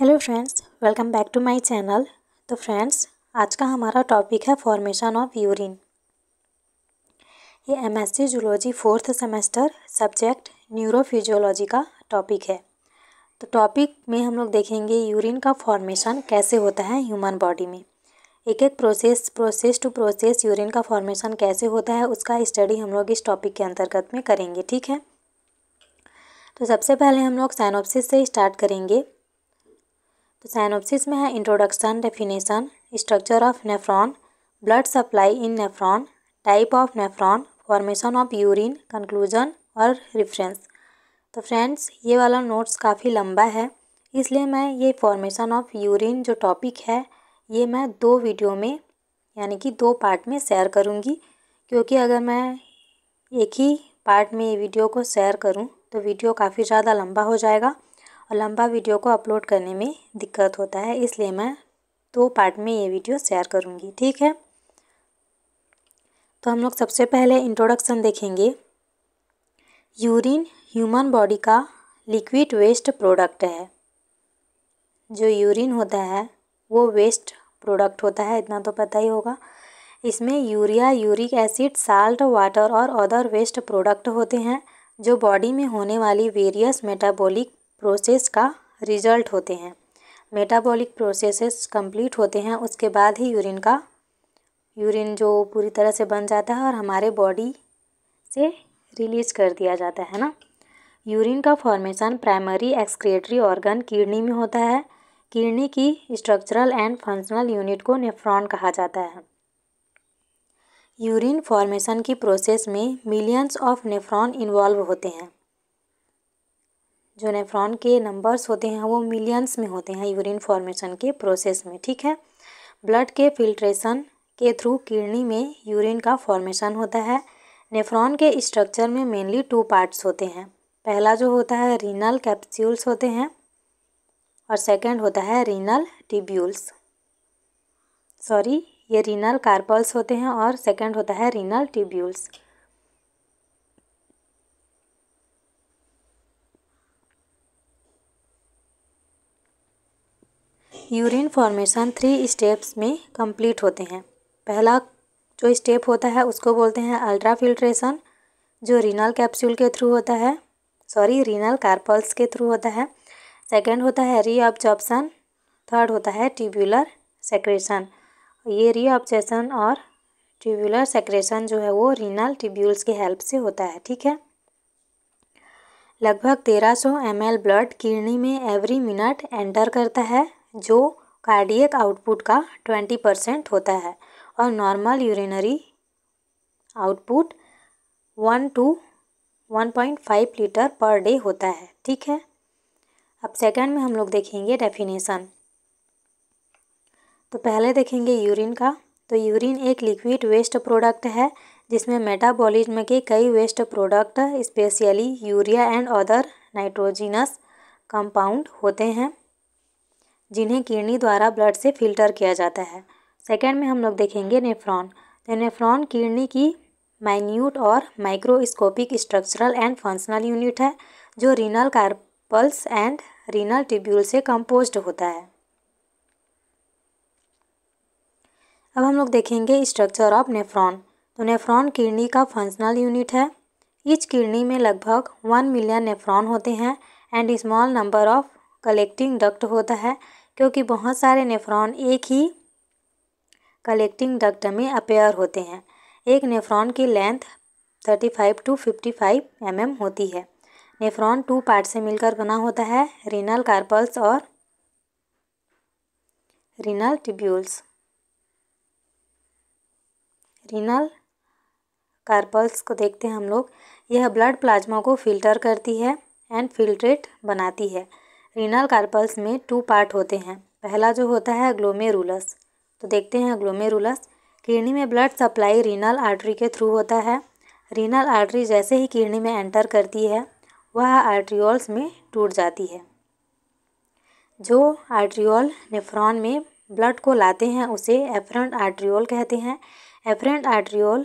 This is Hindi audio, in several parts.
hello friends welcome back to my channel तो फ्रेंड्स आज का हमारा टॉपिक है फॉर्मेशन ऑफ यूरिन ये MSc zoology fourth semester subject neurophysiology का टॉपिक है तो टॉपिक में हम लोग देखेंगे यूरिन का फॉर्मेशन कैसे होता है ह्यूमन बॉडी में एक एक process process to process urine का फॉर्मेशन कैसे होता है उसका स्टडी हम लोग इस टॉपिक के अंतर्गत में करेंगे ठीक है तो सबसे पहले हम लोग साइनोप्सिस से स्टार्ट करेंगे तो साइनोपसिस में है introduction definition structure of nephron blood supply in nephron type of nephron formation of urine conclusion और रिफ्रेंस तो फ्रेंड्स ये वाला नोट्स काफ़ी लंबा है इसलिए मैं ये फॉर्मेशन ऑफ यूरिन जो टॉपिक है ये मैं दो वीडियो में यानी कि दो पार्ट में शेयर करूँगी क्योंकि अगर मैं एक ही पार्ट में ये वीडियो को शेयर करूँ तो वीडियो काफ़ी ज़्यादा लंबा हो जाएगा और लंबा वीडियो को अपलोड करने में दिक्कत होता है इसलिए मैं दो पार्ट में ये वीडियो शेयर करूँगी ठीक है तो हम लोग सबसे पहले इंट्रोडक्शन देखेंगे यूरिन ह्यूमन बॉडी का लिक्विड वेस्ट प्रोडक्ट है जो यूरिन होता है वो वेस्ट प्रोडक्ट होता है इतना तो पता ही होगा इसमें urea uric acid salt water और अदर वेस्ट प्रोडक्ट होते हैं जो बॉडी में होने वाली वेरियस मेटाबॉलिक प्रोसेस का रिजल्ट होते हैं मेटाबॉलिक प्रोसेसेस कंप्लीट होते हैं उसके बाद ही यूरिन का यूरिन जो पूरी तरह से बन जाता है और हमारे बॉडी से रिलीज कर दिया जाता है ना यूरिन का formation primary excretory organ kidney में होता है किडनी की स्ट्रक्चरल एंड फंक्शनल यूनिट को नेफ्रॉन कहा जाता है यूरिन फॉर्मेशन की प्रोसेस में मिलियंस ऑफ नेफ्रॉन इन्वॉल्व होते हैं जो नेफ्रॉन के नंबर्स होते हैं वो मिलियंस में होते हैं यूरिन फॉर्मेशन के प्रोसेस में ठीक है ब्लड के फिल्ट्रेशन के थ्रू किडनी में यूरिन का फॉर्मेशन होता है नेफ्रॉन के स्ट्रक्चर में मेनली टू पार्ट्स होते हैं पहला जो होता है रीनल कैप्स्यूल्स होते हैं और सेकेंड होता है रीनल टिब्यूल्स सॉरी ये रीनल कार्पल्स होते हैं और सेकेंड होता है renal tubules urine formation three steps में कंप्लीट होते हैं पहला जो स्टेप होता है उसको बोलते हैं अल्ट्रा फिल्ट्रेशन जो रीनल कैप्सूल के थ्रू होता है सॉरी रीनल कार्पल्स के थ्रू होता है सेकेंड होता है रीऑब्जॉर्प्शन थर्ड होता है ट्यूबुलर सेक्रेशन ये ऑब्जेशन और ट्यूबुलर सेक्रेशन जो है वो रीनल ट्यूब्यूल्स के हेल्प से होता है ठीक है लगभग सौ एम ब्लड किडनी में एवरी मिनट एंटर करता है जो कार्डियक आउटपुट का ट्वेंटी परसेंट होता है और normal urinary output one to one point five litre per day होता है ठीक है अब सेकंड में हम लोग देखेंगे डेफिनेशन तो पहले देखेंगे यूरिन का तो यूरिन एक लिक्विड वेस्ट प्रोडक्ट है जिसमें मेटाबॉलिज्म के कई waste product specially urea and other nitrogenous compound होते हैं जिन्हें किडनी द्वारा ब्लड से फिल्टर किया जाता है सेकेंड में हम लोग देखेंगे नेफ्रॉन तो नेफ्रॉन किडनी की माइन्यूट और microscopic structural and functional unit है जो renal corpuscles and renal tubule से कंपोज्ड होता है अब हम लोग देखेंगे स्ट्रक्चर ऑफ नेफ्रॉन तो नेफ्रॉन किडनी का फंक्शनल यूनिट है इस किडनी में लगभग वन मिलियन नेफ्रॉन होते हैं and small number of collecting duct होता है क्योंकि बहुत सारे नेफ्रॉन एक ही कलेक्टिंग डक्ट में अपेयर होते हैं एक नेफ्रॉन की length thirty five to fifty five M M होती है नेफ्रॉन टू पार्ट से मिलकर बना होता है रिनल कार्पल्स और रिनल ट्यूब्यूल्स रिनल कार्पल्स को देखते हैं हम लोग यह ब्लड प्लाज्मा को फिल्टर करती है एंड फिल्ट्रेट बनाती है रीनल कार्पल्स में टू पार्ट होते हैं पहला जो होता है ग्लोमेरुलस तो देखते हैं ग्लोमेरुलस किडनी में ब्लड सप्लाई रीनल आर्टरी के थ्रू होता है रीनल आर्टरी जैसे ही किडनी में एंटर करती है वह आर्ट्रियोल्स में टूट जाती है जो आर्ट्रियोल नेफ्रॉन में ब्लड को लाते हैं उसे एफरेंट आर्ट्रियोल कहते हैं afferent arteriole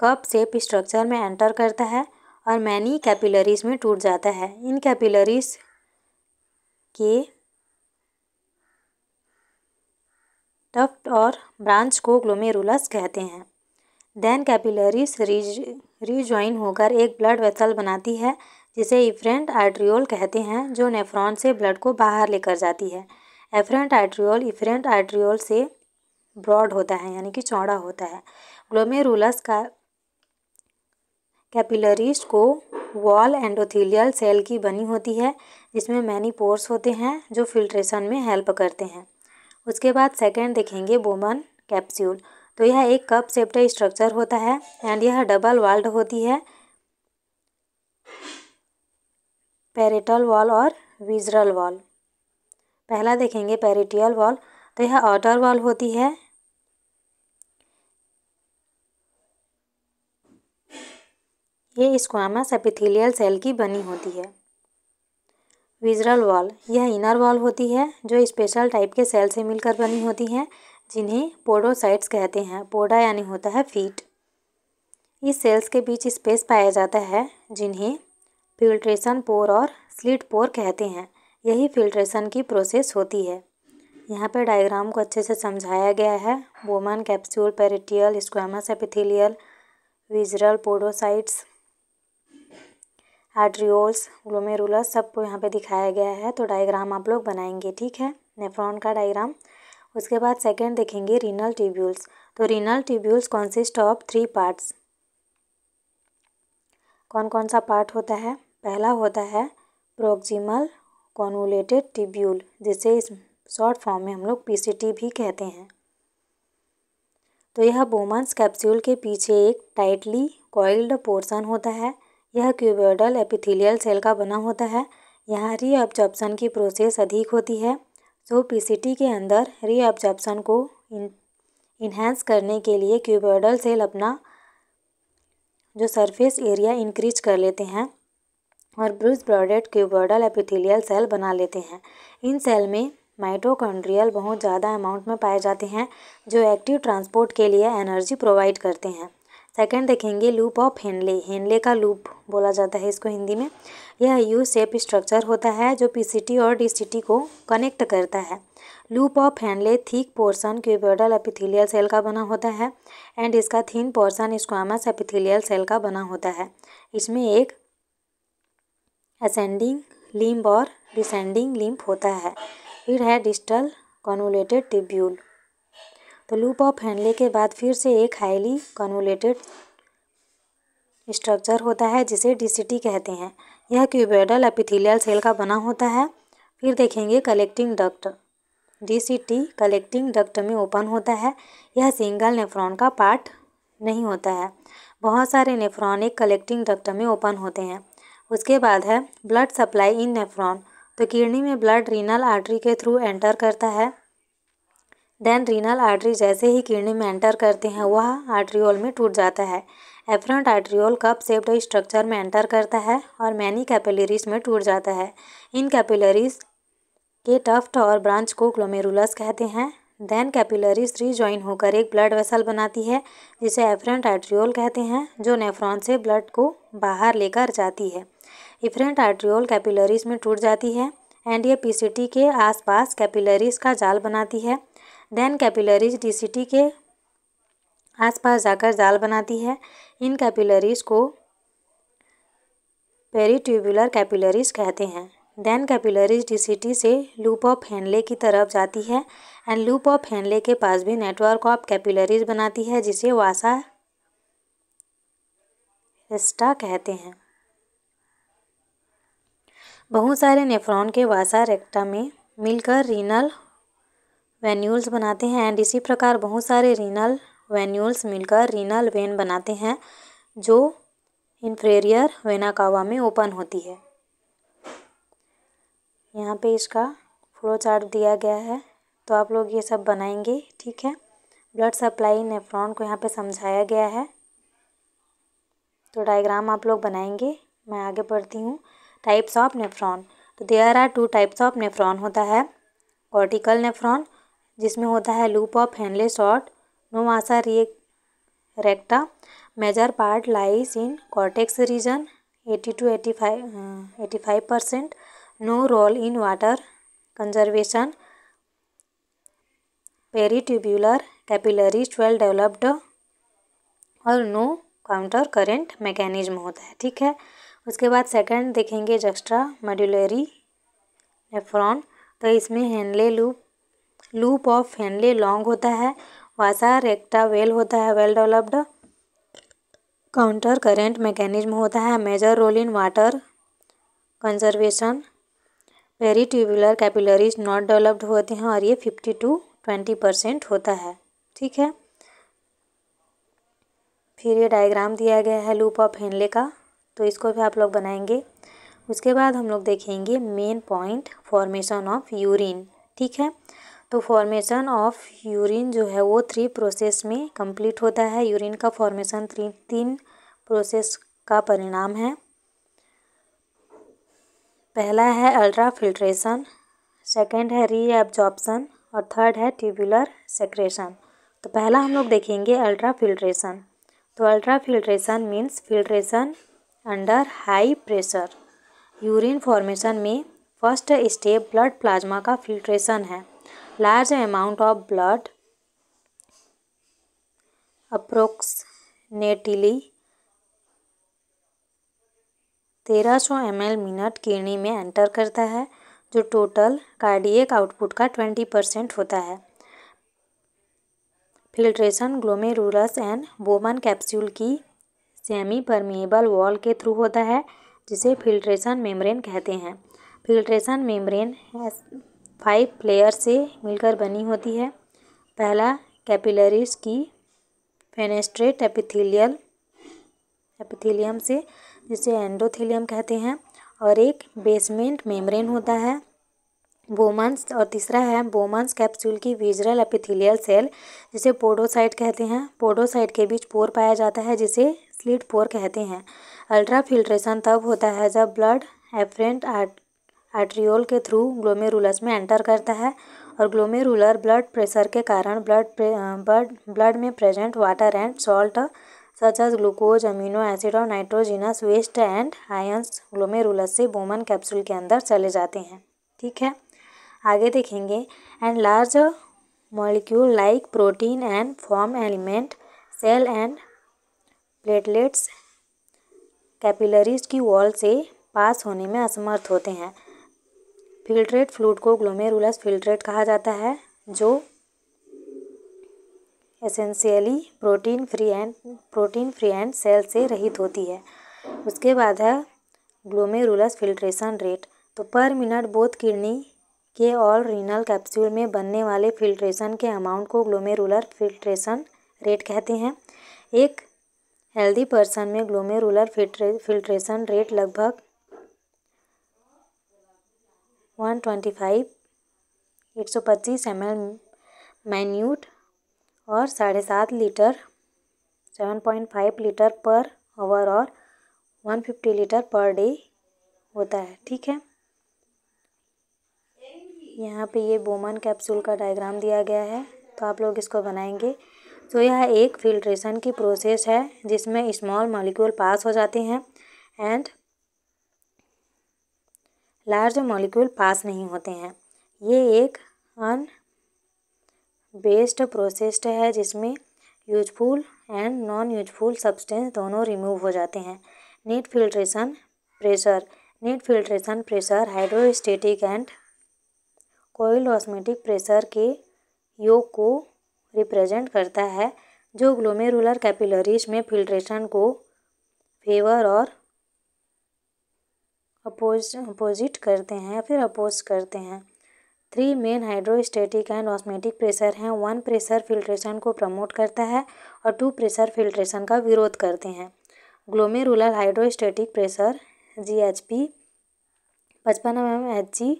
cup shape structure में एंटर करता है और मैनी कैपिलरीज में टूट जाता है इन कैपिलरीज के टफ्ट और ब्रांच को ग्लोमेरुलस कहते हैं देन कैपिलरीज रिज्वाइन होकर एक ब्लड वेसल बनाती है जिसे इफ्रेंट आर्ट्रियोल कहते हैं जो नेफ्रॉन से ब्लड को बाहर लेकर जाती है एफ्रेंट आर्ट्रियोल इफ्रेंट आर्ट्रियोल से ब्रॉड होता है यानी कि चौड़ा होता है ग्लोमेरुलस का कैपिलरीज को वॉल एंडोथीलियल सेल की बनी होती है जिसमें मैनी पोर्स होते हैं जो फिल्ट्रेशन में हेल्प करते हैं उसके बाद सेकंड देखेंगे बोमन कैप्स्यूल तो यह एक कप सेप्ट स्ट्रक्चर होता है एंड यह डबल वॉल्ड होती है पेरिटल वॉल और विजरल वॉल पहला देखेंगे पेरिटियल वॉल तो यह आउटर वॉल होती है ये स्क्वामस एपिथेलियल सेल की बनी होती है विजरल वॉल यह इनर वॉल होती है जो स्पेशल टाइप के सेल से मिलकर बनी होती हैं जिन्हें पोडोसाइट्स कहते हैं पोडा यानी होता है फीट इस सेल्स के बीच स्पेस पाया जाता है जिन्हें फिल्ट्रेशन पोर और स्लिट पोर कहते हैं यही फिल्ट्रेशन की प्रोसेस होती है यहाँ पर डायग्राम को अच्छे से समझाया गया है Bowman capsule parietal squamous epithelial visceral podocytes arterioles glomerulus सबको यहाँ पे दिखाया गया है तो डायग्राम आप लोग बनाएंगे ठीक है नेफ्रॉन का डायग्राम उसके बाद सेकेंड देखेंगे रीनल ट्यूब्यूल्स तो renal tubules consist of three parts कौन कौन सा पार्ट होता है पहला होता है प्रोक्जिमल कॉन्वोलेटेड ट्यूब्यूल जिसे इस शॉर्ट फॉर्म में हम लोग पीसीटी भी कहते हैं तो यह बोमन्स कैप्सूल के पीछे एक टाइटली कॉइल्ड पोर्शन होता है यह क्यूबोडल एपिथेलियल सेल का बना होता है यहाँ रीअब्जॉर्प्शन की प्रोसेस अधिक होती है सो पीसीटी के अंदर रीअब्जॉर्प्शन को इन्हेंस करने के लिए क्यूबोडल सेल अपना जो सरफेस एरिया इंक्रीज कर लेते हैं और brush bordered cuboidal epithelial cell बना लेते हैं इन सेल में माइटोकॉन्ड्रियल बहुत ज़्यादा अमाउंट में पाए जाते हैं जो एक्टिव ट्रांसपोर्ट के लिए एनर्जी प्रोवाइड करते हैं सेकंड देखेंगे लूप ऑफ हेनले हेनले का लूप बोला जाता है इसको हिंदी में यह यू सेप स्ट्रक्चर होता है जो पीसीटी और डीसीटी को कनेक्ट करता है loop of Henle thick portion cuboidal epithelial cell का बना होता है एंड इसका thin portion squamous epithelial cell का बना होता है इसमें एक असेंडिंग लिम्ब और डिसेंडिंग लिम्ब होता है फिर है डिस्टल कॉनुलेटेड ट्यूब्यूल तो लूप ऑफ हैंडले के बाद फिर से एक हाईली कन्वोलेटेड स्ट्रक्चर होता है जिसे डीसीटी कहते हैं यह क्यूबेडल एपिथेलियल सेल का बना होता है फिर देखेंगे collecting duct DCT collecting duct में ओपन होता है यह सिंगल नेफ्रॉन का पार्ट नहीं होता है बहुत सारे नेफ्रॉन एक कलेक्टिंग डक्ट में ओपन होते हैं उसके बाद है ब्लड सप्लाई इन नेफ्रॉन तो किडनी में ब्लड रीनल आर्टरी के थ्रू एंटर करता है देन रीनल आर्टरी जैसे ही किडनी में एंटर करते हैं वह आर्ट्रियोल में टूट जाता है afferent arteriole cup shaped structure में एंटर करता है और मैनी कैपिलरीज में टूट जाता है इन कैपिलरीज के टफ्ट और ब्रांच को क्लोमेरुलस कहते हैं देन कैपिलरीज रीजॉइन होकर एक ब्लड वेसल बनाती है जिसे एफरेंट आर्ट्रियोल कहते हैं जो नेफ्रॉन से ब्लड को बाहर लेकर जाती है इफरेंट आर्ट्रियोल कैपिलरीज में टूट जाती है एंड ये पीसीटी के आसपास कैपिलरीज का जाल बनाती है देन कैपिलरीज डीसीटी के आसपास जाकर जाल बनाती है इन कैपिलरीज को पेरीट्यूबुलर कैपिलरीज कहते हैं देन कैपिलरीज डीसीटी से लूप ऑफ हैंडले की तरफ जाती है एंड लूप ऑफ हैंडले के पास भी नेटवर्क ऑफ कैपिलरीज बनाती है जिसे वासा रेस्टा कहते हैं बहुत सारे नेफ्रॉन के वासा रेक्टा में मिलकर रीनल वेन्यूल्स बनाते हैं एंड इसी प्रकार बहुत सारे रीनल वेन्यूल्स मिलकर रीनल वेन बनाते हैं जो इन्फ्रेरियर वेना कावा में ओपन होती है यहाँ पे इसका फ्लो चार्ट दिया गया है तो आप लोग ये सब बनाएंगे ठीक है ब्लड सप्लाई नेफ्रॉन को यहाँ पे समझाया गया है तो डायग्राम आप लोग बनाएंगे मैं आगे बढ़ती हूँ टाइप्स ऑफ नेफ्रॉन तो there are two types of nephron होता है कॉर्टिकल नेफ्रॉन जिसमें होता है loop of Henle short no vasa recta major part lies in cortex region eighty to eighty five um, eighty five percent no role in water conservation tubular capillaries twelve developed और नो काउंटर करेंट मैकेनिज्म होता है ठीक है उसके बाद सेकंड देखेंगे जक्स्ट्रा मेडुलरी नेफ्रॉन तो इसमें Henle loop loop of Henle long होता है वासा रेक्टा वेल होता है well developed counter current mechanism होता है major role in water conservation very tubular capillaries not developed होते हैं और ये फिफ्टी टू ट्वेंटी परसेंट होता है ठीक है फिर ये डायग्राम दिया गया है लूप ऑफ हेनले का तो इसको भी आप लोग बनाएंगे उसके बाद हम लोग देखेंगे main point formation of urine ठीक है तो फॉर्मेशन ऑफ यूरिन जो है वो थ्री प्रोसेस में कंप्लीट होता है यूरिन का फॉर्मेशन थ्री तीन प्रोसेस का परिणाम है पहला है अल्ट्रा फिल्ट्रेशन सेकेंड है री एब्जॉर्बसन और थर्ड है ट्यूबुलर सेक्रेशन तो पहला हम लोग देखेंगे अल्ट्रा फिल्ट्रेशन तो ultra filtration means filtration under high pressure urine formation में फर्स्ट स्टेप ब्लड प्लाज्मा का फिल्ट्रेशन है large amount of blood approximately 1300 ml minute किरणी में एंटर करता है जो टोटल कार्डियक आउटपुट का ट्वेंटी परसेंट होता है filtration glomerulus and Bowman capsule की सेमी परमिएबल वॉल के थ्रू होता है जिसे फिल्ट्रेशन मेम्ब्रेन कहते हैं फिल्ट्रेशन मेम्ब्रेन फाइव लेयर से मिलकर बनी होती है पहला कैपिलरीज की फेनेस्ट्रेट एपिथेलियल एपिथेलियम से जिसे एंडोथेलियम कहते हैं और एक बेसमेंट मेम्ब्रेन होता है बोमन्स और तीसरा है बोमन्स कैप्सूल की विजरल एपिथेलियल सेल जिसे पोडोसाइट कहते हैं पोडोसाइट के बीच पोर पाया जाता है जिसे स्लिट पोर कहते हैं अल्ट्राफिल्ट्रेशन तब होता है जब ब्लड एफरेंट आर्ट आर्ट्रियोल के थ्रू ग्लोमेरुलस में एंटर करता है और ग्लोमेरुलर ब्लड प्रेशर के कारण ब्लड ब्लड ब्लड में present water and salt such as glucose amino acid और nitrogenous waste and ions glomerulus से बोमन कैप्सूल के अंदर चले जाते हैं ठीक है आगे देखेंगे and large molecule like protein and form element cell and platelets capillaries की वॉल से पास होने में असमर्थ होते हैं फिल्ट्रेट फ्लूड को ग्लोमेरुलस फिल्ट्रेट कहा जाता है जो essentially protein free and protein free and cell से रहित होती है उसके बाद है ग्लोमेरुलस फिल्ट्रेशन रेट तो पर मिनट बोध किडनी के और रीनल कैप्सूल में बनने वाले फिल्ट्रेशन के अमाउंट को ग्लोमेरुलर फिल्ट्रेशन रेट कहते हैं एक हेल्दी पर्सन में ग्लोमेरुलर फिल्ट्रेशन रेट लगभग वन ट्वेंटी फाइव एक सौ पच्चीस एम एल मैन्यूट और साढ़े सात litre seven point five litre per hour और one fifty litre per day होता है ठीक है यहाँ पे ये बोमन कैप्सूल का डायग्राम दिया गया है तो आप लोग इसको बनाएंगे तो यह एक फिल्ट्रेशन की प्रोसेस है जिसमें स्मॉल मॉलिक्यूल पास हो जाते हैं एंड लार्ज मॉलिक्यूल पास नहीं होते हैं ये एक अन बेस्ड प्रोसेस्ड है जिसमें useful and non useful substance दोनों रिमूव हो जाते हैं net filtration pressure net filtration pressure hydrostatic and colloid osmotic pressure के योग को रिप्रेजेंट करता है जो ग्लोमेरुलर कैपिलरीज में फिल्ट्रेशन को फेवर और अपोज अपोजिट करते हैं फिर अपोज करते हैं three main hydrostatic and osmotic pressure हैं वन प्रेशर फिल्ट्रेशन को प्रमोट करता है और टू प्रेशर फिल्ट्रेशन का विरोध करते हैं glomerular hydrostatic pressure G H P पचपन M M H G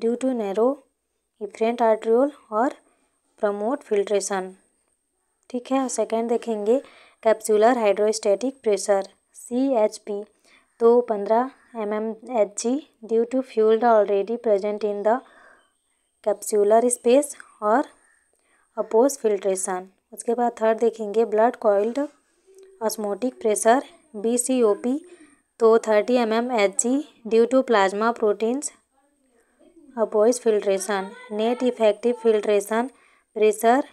due to narrow efferent arteriole और प्रमोट फिल्ट्रेशन ठीक है सेकेंड देखेंगे capsular hydrostatic pressure C H P तो पंद्रह M M mmHg due to fuel already present in the capsular space और अपोज फिल्ट्रेशन उसके बाद थर्ड देखेंगे blood colloid osmotic pressure B C O P तो thirty M M H G due to plasma proteins oppose filtration net effective filtration pressure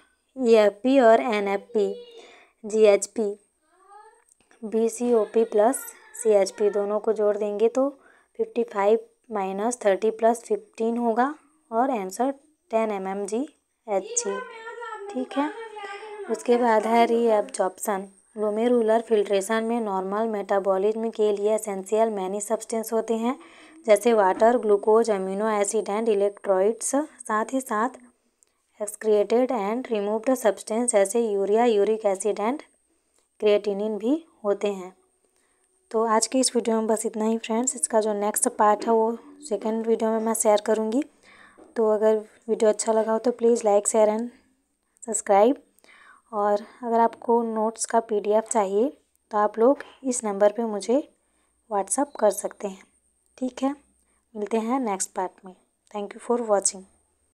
E F P और N F P G H P B C O P plus C H P दोनों को जोड़ देंगे तो fifty five minus thirty plus fifteen होगा और answer ten M M H G जी ठीक है उसके बाद है री रीएब्जॉर्प्शन ग्लोमेरुलर फिल्ट्रेशन में नॉर्मल मेटाबॉलिज्म के लिए एसेंशियल मैनी सब्सटेंस होते हैं जैसे water glucose amino acid and electrolytes साथ ही साथ एक्सक्रिएटेड एंड रिमूव्ड सब्सटेंस जैसे urea uric acid and creatinine भी होते हैं तो आज के इस वीडियो में बस इतना ही फ्रेंड्स इसका जो नेक्स्ट पार्ट है वो सेकेंड वीडियो में मैं शेयर करूँगी तो अगर वीडियो अच्छा लगा हो तो please like share and subscribe और अगर आपको नोट्स का पीडीएफ चाहिए तो आप लोग इस नंबर पे मुझे व्हाट्सअप कर सकते हैं ठीक है मिलते हैं नेक्स्ट पार्ट में थैंक यू फॉर वॉचिंग